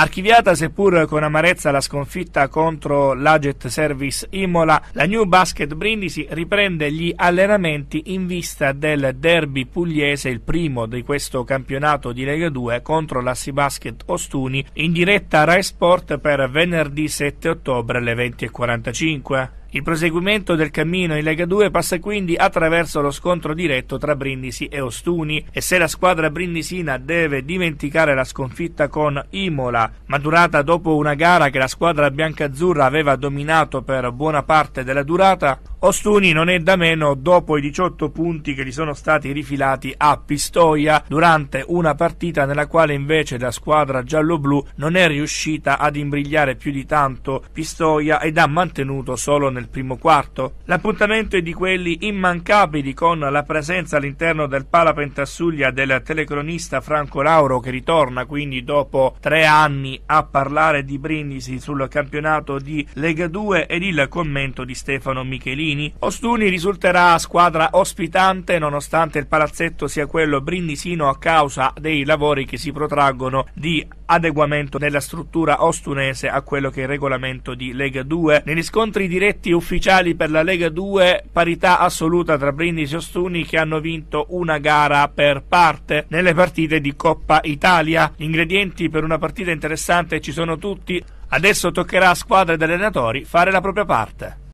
Archiviata seppur con amarezza la sconfitta contro l'Aget Service Imola, la New Basket Brindisi riprende gli allenamenti in vista del derby pugliese, il primo di questo campionato di Lega 2 contro l'Assi Basket Ostuni, in diretta a Rai Sport per venerdì 7 ottobre alle 20.45. Il proseguimento del cammino in Lega 2 passa quindi attraverso lo scontro diretto tra Brindisi e Ostuni e se la squadra brindisina deve dimenticare la sconfitta con Imola, maturata dopo una gara che la squadra biancazzurra aveva dominato per buona parte della durata, Ostuni non è da meno dopo i 18 punti che gli sono stati rifilati a Pistoia durante una partita nella quale invece la squadra giallo-blu non è riuscita ad imbrigliare più di tanto Pistoia ed ha mantenuto solo nel primo quarto. L'appuntamento è di quelli immancabili con la presenza all'interno del Pala Pentassuglia del telecronista Franco Lauro che ritorna quindi dopo tre anni a parlare di Brindisi sul campionato di Lega 2 ed il commento di Stefano Michelini Ostuni. Ostuni risulterà squadra ospitante nonostante il palazzetto sia quello brindisino a causa dei lavori che si protraggono di adeguamento della struttura ostunese a quello che è il regolamento di Lega 2. Negli scontri diretti ufficiali per la Lega 2 parità assoluta tra Brindisi e Ostuni che hanno vinto una gara per parte nelle partite di Coppa Italia. Gli ingredienti per una partita interessante ci sono tutti. Adesso toccherà a squadre ed allenatori fare la propria parte.